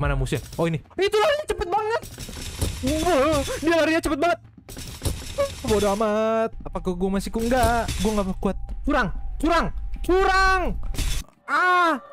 Mana musuhnya? Oh ini. Itu larinya cepet banget. Dia larinya cepet banget. Bodo amat. Apakah gue masih kuat? enggak? Gue nggak kuat. kurang, kurang, kurang, Ah,